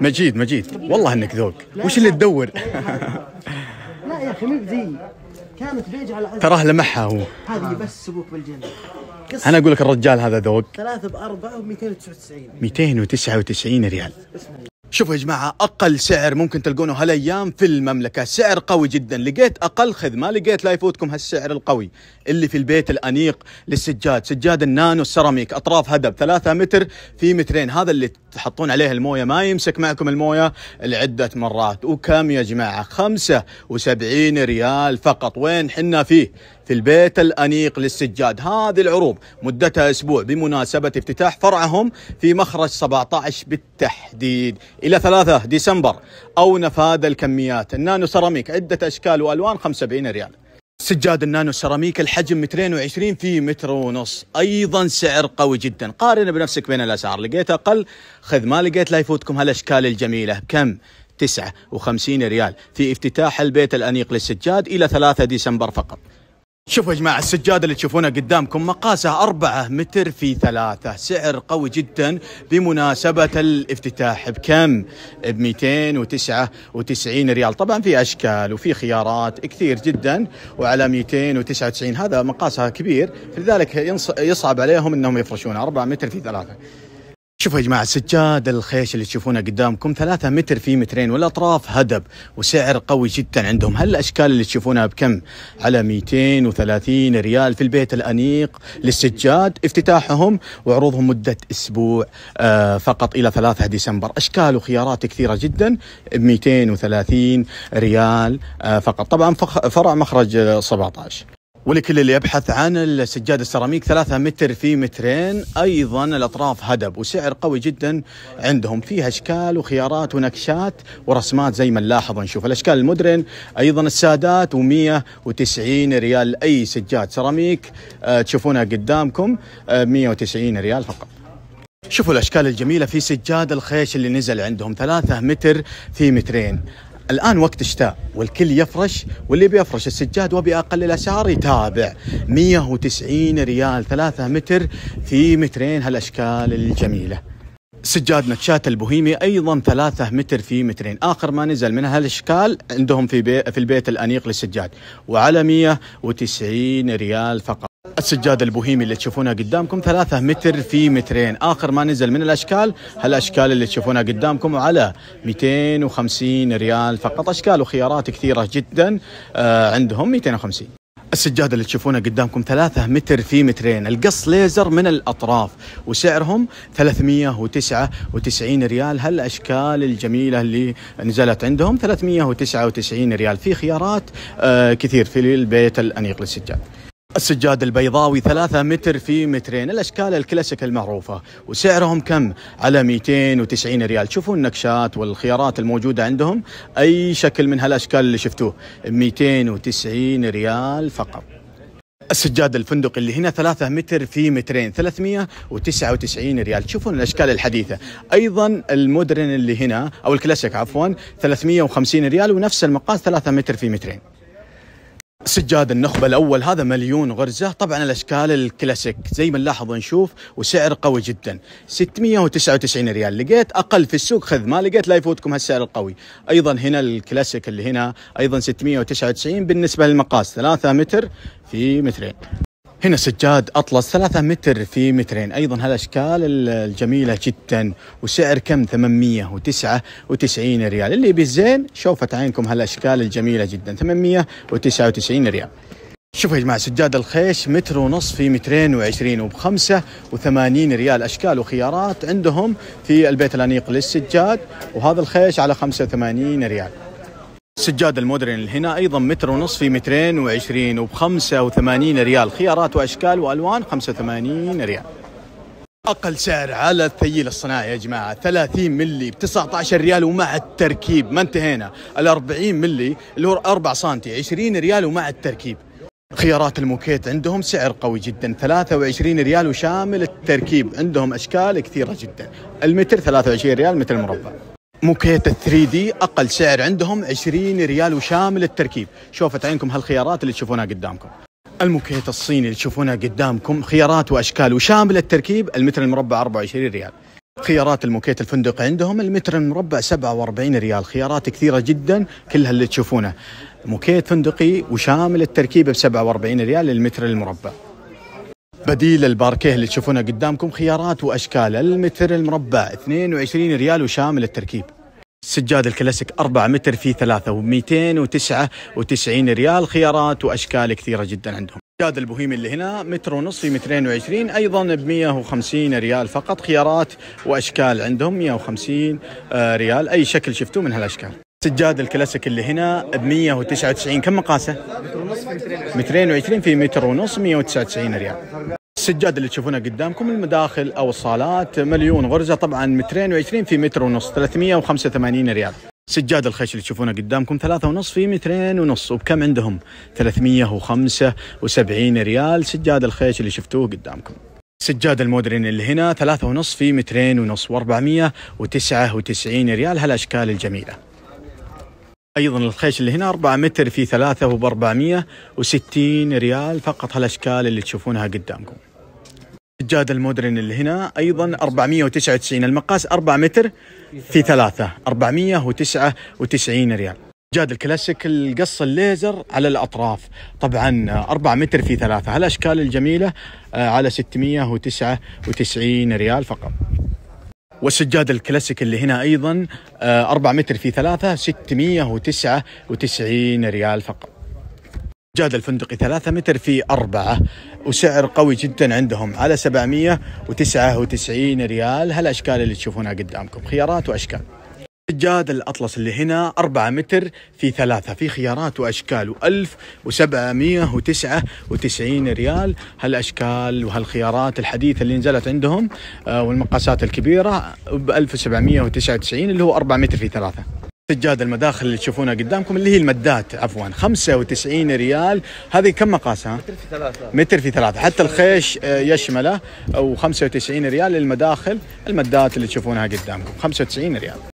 مجيد مجيد والله انك ذوق وش اللي تدور لا يا اخي مو بذي كانت بيج على عزيز تراه لمحها هو هذه بس سبوك بالجنه انا اقول لك الرجال هذا ذوق ثلاثة بأربعة و 299 299 ريال شوفوا يا جماعة أقل سعر ممكن تلقونه هالأيام في المملكة سعر قوي جدا لقيت أقل خدمة لقيت لا يفوتكم هالسعر القوي اللي في البيت الأنيق للسجاد سجاد النانو السيراميك أطراف هدب ثلاثة متر في مترين هذا اللي تحطون عليه الموية ما يمسك معكم الموية لعدة مرات وكم يا جماعة خمسة وسبعين ريال فقط وين حنا فيه في البيت الأنيق للسجاد هذه العروض مدتها أسبوع بمناسبة افتتاح فرعهم في مخرج 17 بالتحديد إلى 3 ديسمبر أو نفاذ الكميات النانو سيراميك عدة أشكال وألوان 75 ريال سجاد النانو سيراميك الحجم مترين وعشرين في متر ونص ايضا سعر قوي جدا قارن بنفسك بين الاسعار لقيت اقل خذ ما لقيت لا يفوتكم هالاشكال الجميله تسعة 59 ريال في افتتاح البيت الأنيق للسجاد إلى 3 ديسمبر فقط شوفوا يا جماعة السجادة اللي تشوفونها قدامكم مقاسها أربعة متر في ثلاثة سعر قوي جدا بمناسبة الافتتاح بكم؟ ب 299 ريال طبعا في أشكال وفي خيارات كثير جدا وعلى 299 هذا مقاسها كبير لذلك يصعب عليهم أنهم يفرشونها 4 متر في ثلاثة شوفوا يا جماعة سجاد الخيش اللي تشوفونه قدامكم ثلاثة متر في مترين والأطراف هدب وسعر قوي جدا عندهم هالأشكال اللي تشوفونها بكم على 230 ريال في البيت الأنيق للسجاد افتتاحهم وعروضهم مدة أسبوع آه، فقط إلى 3 ديسمبر أشكال وخيارات كثيرة جدا ب 230 ريال آه، فقط طبعا فرع مخرج 17 ولكل اللي يبحث عن السجاد السيراميك ثلاثة متر في مترين أيضا الأطراف هدب وسعر قوي جدا عندهم فيها أشكال وخيارات ونكشات ورسمات زي ما نلاحظ نشوف الأشكال المدرن أيضا السادات و190 ريال أي سجاد سيراميك آه، تشوفونها قدامكم 190 آه، ريال فقط شوفوا الأشكال الجميلة في سجاد الخيش اللي نزل عندهم ثلاثة متر في مترين الان وقت شتاء والكل يفرش واللي بيفرش السجاد وباقل الاسعار يتابع 190 ريال 3 متر في مترين هالاشكال الجميله سجاد نتشات البوهيمي ايضا ثلاثة متر في مترين اخر ما نزل من هالاشكال عندهم في بي في البيت الانيق للسجاد وعلى 190 ريال فقط السجاد البوهيمي اللي تشوفونها قدامكم ثلاثة متر في مترين آخر ما نزل من الأشكال هالأشكال اللي تشوفونها قدامكم على 250 ريال فقط أشكال وخيارات كثيرة جدا آه، عندهم 250 السجادة اللي تشوفونها قدامكم ثلاثة متر في مترين القص ليزر من الأطراف وسعرهم 399 ريال هالأشكال الجميلة اللي نزلت عندهم 399 ريال في خيارات آه، كثير في البيت الأنيق للسجاد السجاد البيضاوي 3 متر في مترين الاشكال الكلاسيك المعروفه وسعرهم كم على 290 ريال شوفوا النكشات والخيارات الموجوده عندهم اي شكل من هالاشكال اللي شفتوه 290 ريال فقط السجاد الفندق اللي هنا 3 متر في مترين 399 ريال تشوفون الاشكال الحديثه ايضا المودرن اللي هنا او الكلاسيك عفوا 350 ريال ونفس المقاس 3 متر في مترين سجاد النخبة الأول هذا مليون غرزة طبعا الأشكال الكلاسيك زي ما نلاحظ ونشوف وسعر قوي جدا 699 ريال لقيت أقل في السوق خذ ما لقيت لا يفوتكم هالسعر القوي أيضا هنا الكلاسيك اللي هنا أيضا 699 بالنسبة للمقاس 3 متر في مترين هنا سجاد أطلس 3 متر في مترين أيضا هالأشكال الجميلة جدا وسعر كم 899 ريال اللي بالزين شوفت عينكم هالأشكال الجميلة جدا 899 ريال شوفوا يا جماعة سجاد الخيش متر ونص في مترين وعشرين وبخمسة وثمانين ريال أشكال وخيارات عندهم في البيت الأنيق للسجاد وهذا الخيش على خمسة وثمانين ريال سجاد المودرن هنا ايضا متر ونص في مترين وعشرين وب 85 ريال خيارات واشكال والوان 85 ريال اقل سعر على الثيل الصناعي يا جماعه 30 ملي ب 19 ريال ومع التركيب ما انتهينا ال 40 ملي اللي هو 4 سم 20 ريال ومع التركيب خيارات الموكيت عندهم سعر قوي جدا 23 ريال وشامل التركيب عندهم اشكال كثيره جدا المتر 23 ريال متر مربع موكيت 3 دي اقل سعر عندهم 20 ريال وشامل التركيب شوفت عينكم هالخيارات اللي تشوفونها قدامكم الموكيت الصيني اللي تشوفونها قدامكم خيارات واشكال وشامل التركيب المتر المربع 24 ريال خيارات الموكيت الفندق عندهم المتر المربع 47 ريال خيارات كثيرة جدا كلها اللي تشوفونها موكيت فندقي وشامل التركيب ب 47 ريال للمتر المربع بديل الباركيه اللي تشوفونه قدامكم خيارات واشكال المتر المربع 22 ريال وشامل التركيب سجاد الكلاسيك 4 متر في 3 و299 ريال خيارات واشكال كثيره جدا عندهم سجاد البوهيمي اللي هنا متر ونص في مترين وعشرين ايضا ب 150 ريال فقط خيارات واشكال عندهم 150 آه، ريال اي شكل شفتوه من هالاشكال سجاد الكلاسيك اللي هنا ب 199 كم مقاسه؟ مترين و20 في متر ونص 199 ريال السجاد اللي تشوفونه قدامكم المداخل او الصالات مليون غرزه طبعا مترين و20 في متر ونص 385 ريال سجاد الخيش اللي تشوفونه قدامكم ثلاثة ونص في مترين ونص وبكم عندهم 375 ريال سجاد الخيش اللي شفتوه قدامكم سجاد المودرن اللي هنا ثلاثة ونص في مترين ونص و499 ريال هالأشكال الجميلة أيضا الخيش اللي هنا 4 متر في 3 و460 ريال فقط هالأشكال اللي تشوفونها قدامكم سجاد المودرن اللي هنا ايضا 499 المقاس 4 متر في ثلاثة 499 ريال جاد الكلاسيك القص الليزر على الاطراف طبعا 4 متر في ثلاثة هالاشكال الجميلة آه، على 699 ريال فقط والسجاد الكلاسيك اللي هنا ايضا 4 آه، متر في ثلاثة 699 ريال فقط جاد الفندقي 3 متر في 4 وسعر قوي جدا عندهم على 799 ريال هالاشكال اللي تشوفونها قدامكم خيارات واشكال سجاد الأطلس اللي هنا 4 متر في 3 في خيارات وأشكال و1799 ريال هالأشكال وهالخيارات الحديثة اللي نزلت عندهم آه، والمقاسات الكبيرة ب 1799 اللي هو 4 متر في 3 سجاد المداخل اللي تشوفونها قدامكم اللي هي المدات عفوا 95 ريال هذه كم مقاسها؟ متر في ثلاثة متر في ثلاثة حتى الخيش آه، يشمله و95 ريال للمداخل المدات اللي تشوفونها قدامكم 95 ريال